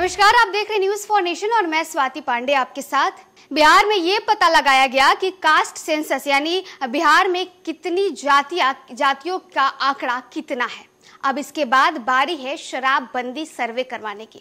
नमस्कार आप देख रहे न्यूज फॉर नेशन और मैं स्वाति पांडे आपके साथ बिहार में ये पता लगाया गया कि कास्ट सेंसस यानी बिहार में कितनी जातियों का आंकड़ा कितना है अब इसके बाद बारी है शराबबंदी सर्वे करवाने की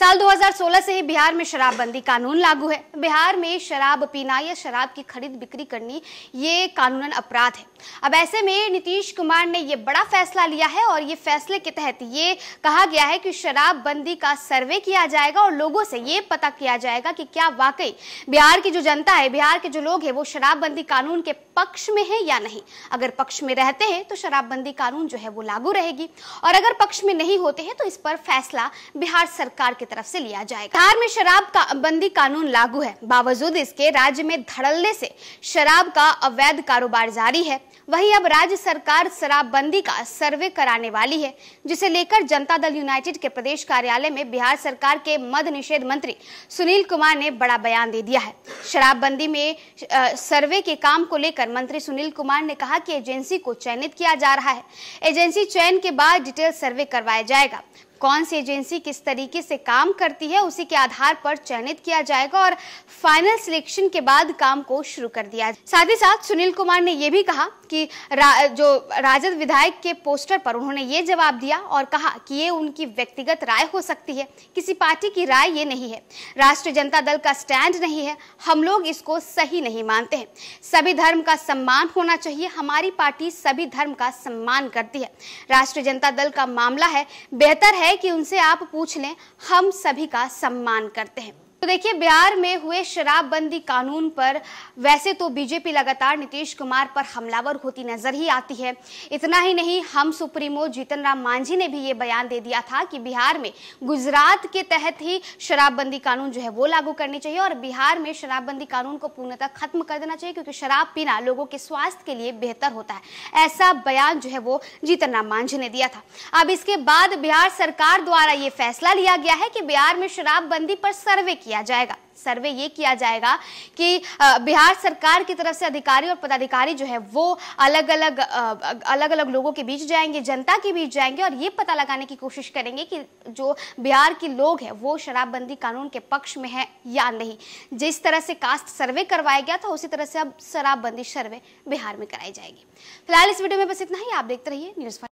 साल 2016 से ही बिहार में शराबबंदी कानून लागू है बिहार में शराब पीना या शराब की खरीद बिक्री करनी ये कानूनन अपराध है अब ऐसे में नीतीश कुमार ने ये बड़ा फैसला लिया है और ये फैसले के तहत ये कहा गया है कि शराबबंदी का सर्वे किया जाएगा और लोगों से ये पता किया जाएगा कि क्या वाकई बिहार की जो जनता है बिहार के जो लोग हैं वो शराबबंदी कानून के पक्ष में है या नहीं अगर पक्ष में रहते हैं तो शराबबंदी कानून जो है वो लागू रहेगी और अगर पक्ष में नहीं होते हैं तो इस पर फैसला बिहार सरकार की तरफ से लिया जाएगा बिहार में शराब का बंदी कानून लागू है बावजूद इसके राज्य में धड़ल्ले से शराब का अवैध कारोबार जारी है वहीं अब राज्य सरकार शराबबंदी का सर्वे कराने वाली है जिसे लेकर जनता दल यूनाइटेड के प्रदेश कार्यालय में बिहार सरकार के मद निषेध मंत्री सुनील कुमार ने बड़ा बयान दे दिया है शराबबंदी में सर्वे के काम को लेकर मंत्री सुनील कुमार ने कहा कि एजेंसी को चयनित किया जा रहा है एजेंसी चयन के बाद डिटेल सर्वे करवाया जाएगा कौन सी एजेंसी किस तरीके से काम करती है उसी के आधार पर चयनित किया जाएगा और फाइनल सिलेक्शन के बाद काम को शुरू कर दिया साथ ही साथ सुनील कुमार ने यह भी कहा कि रा, जो राजद विधायक के पोस्टर पर उन्होंने ये जवाब दिया और कहा कि ये उनकी व्यक्तिगत राय हो सकती है किसी पार्टी की राय ये नहीं है राष्ट्रीय जनता दल का स्टैंड नहीं है हम लोग इसको सही नहीं मानते हैं सभी धर्म का सम्मान होना चाहिए हमारी पार्टी सभी धर्म का सम्मान करती है राष्ट्रीय जनता दल का मामला है बेहतर है कि उनसे आप पूछ लें हम सभी का सम्मान करते हैं तो देखिए बिहार में हुए शराबबंदी कानून पर वैसे तो बीजेपी लगातार नीतीश कुमार पर हमलावर होती नजर ही आती है इतना ही नहीं हम सुप्रीमो जीतन राम मांझी ने भी ये बयान दे दिया था कि बिहार में गुजरात के तहत ही शराबबंदी कानून जो है वो लागू करनी चाहिए और बिहार में शराबबंदी कानून को पूर्णतः खत्म कर देना चाहिए क्योंकि शराब पीना लोगों के स्वास्थ्य के लिए बेहतर होता है ऐसा बयान जो है वो जीतन राम मांझी ने दिया था अब इसके बाद बिहार सरकार द्वारा ये फैसला लिया गया है कि बिहार में शराबबंदी पर सर्वे किया किया जाएगा सर्वे ये किया जाएगा कि बिहार सरकार की तरफ से अधिकारी और पदाधिकारी जो है वो अलग अलग अलग अलग लोगों के बीच जाएंगे जनता के बीच जाएंगे और ये पता लगाने की कोशिश करेंगे कि जो बिहार के लोग हैं वो शराबबंदी कानून के पक्ष में है या नहीं जिस तरह से कास्ट सर्वे करवाया गया था उसी तरह से अब शराबबंदी सर्वे बिहार में कराई जाएगी फिलहाल इस वीडियो में बस इतना ही आप देखते रहिए न्यूज